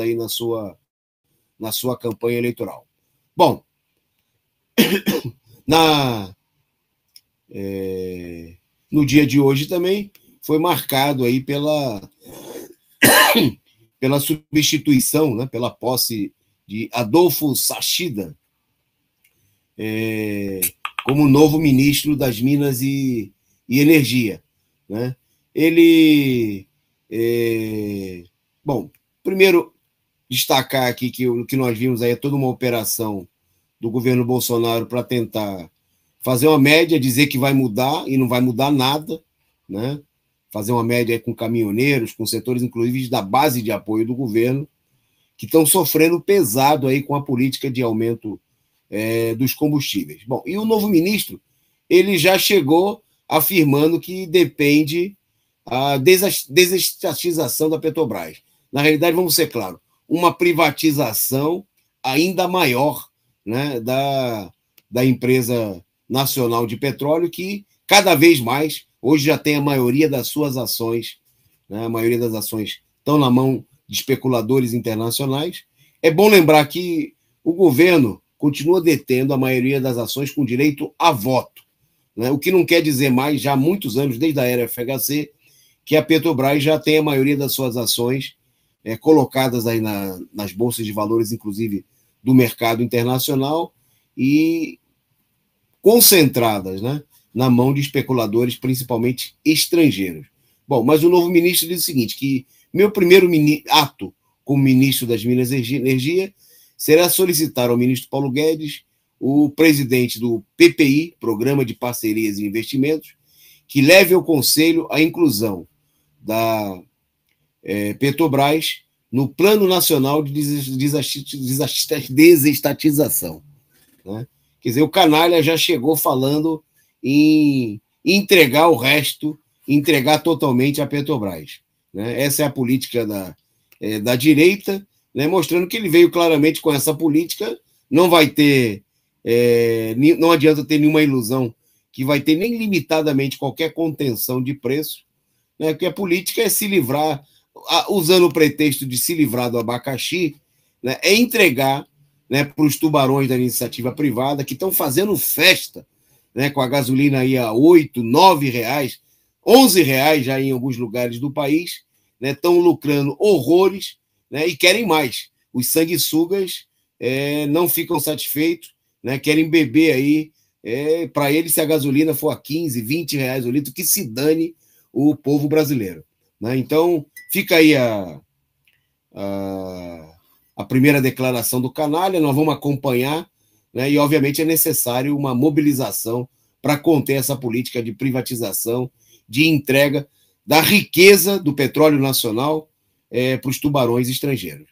aí na sua, na sua campanha eleitoral. Bom, na, é, no dia de hoje também foi marcado aí pela, pela substituição, né, pela posse de Adolfo Sachida é, como novo ministro das Minas e, e Energia. Né? Ele. É, bom, primeiro, destacar aqui que o que nós vimos aí é toda uma operação do governo Bolsonaro para tentar fazer uma média, dizer que vai mudar e não vai mudar nada, né? Fazer uma média com caminhoneiros, com setores inclusive da base de apoio do governo, que estão sofrendo pesado aí com a política de aumento é, dos combustíveis. Bom, e o novo ministro, ele já chegou afirmando que depende a desestatização da Petrobras. Na realidade, vamos ser claros, uma privatização ainda maior né, da, da empresa nacional de petróleo, que cada vez mais, hoje já tem a maioria das suas ações, né, a maioria das ações estão na mão de especuladores internacionais. É bom lembrar que o governo continua detendo a maioria das ações com direito a voto, né, o que não quer dizer mais, já há muitos anos, desde a era FHC, que a Petrobras já tem a maioria das suas ações é, colocadas aí na, nas bolsas de valores, inclusive do mercado internacional, e concentradas né, na mão de especuladores, principalmente estrangeiros. Bom, mas o novo ministro diz o seguinte: que meu primeiro ato como ministro das Minas e Energia será solicitar ao ministro Paulo Guedes, o presidente do PPI, Programa de Parcerias e Investimentos, que leve ao Conselho a inclusão da é, Petrobras no Plano Nacional de Desestatização. Né? Quer dizer, o canalha já chegou falando em entregar o resto, entregar totalmente a Petrobras. Né? Essa é a política da, é, da direita, né? mostrando que ele veio claramente com essa política, não vai ter, é, não adianta ter nenhuma ilusão que vai ter nem limitadamente qualquer contenção de preço, né? porque a política é se livrar usando o pretexto de se livrar do abacaxi, né, é entregar né, para os tubarões da iniciativa privada que estão fazendo festa né, com a gasolina aí a 8, 9 reais, 11 reais já em alguns lugares do país, estão né, lucrando horrores né, e querem mais. Os sanguessugas é, não ficam satisfeitos, né, querem beber aí é, para eles se a gasolina for a 15,00, R$ reais o litro, que se dane o povo brasileiro. Né? Então, Fica aí a, a, a primeira declaração do canalha, nós vamos acompanhar, né? e obviamente é necessário uma mobilização para conter essa política de privatização, de entrega da riqueza do petróleo nacional é, para os tubarões estrangeiros.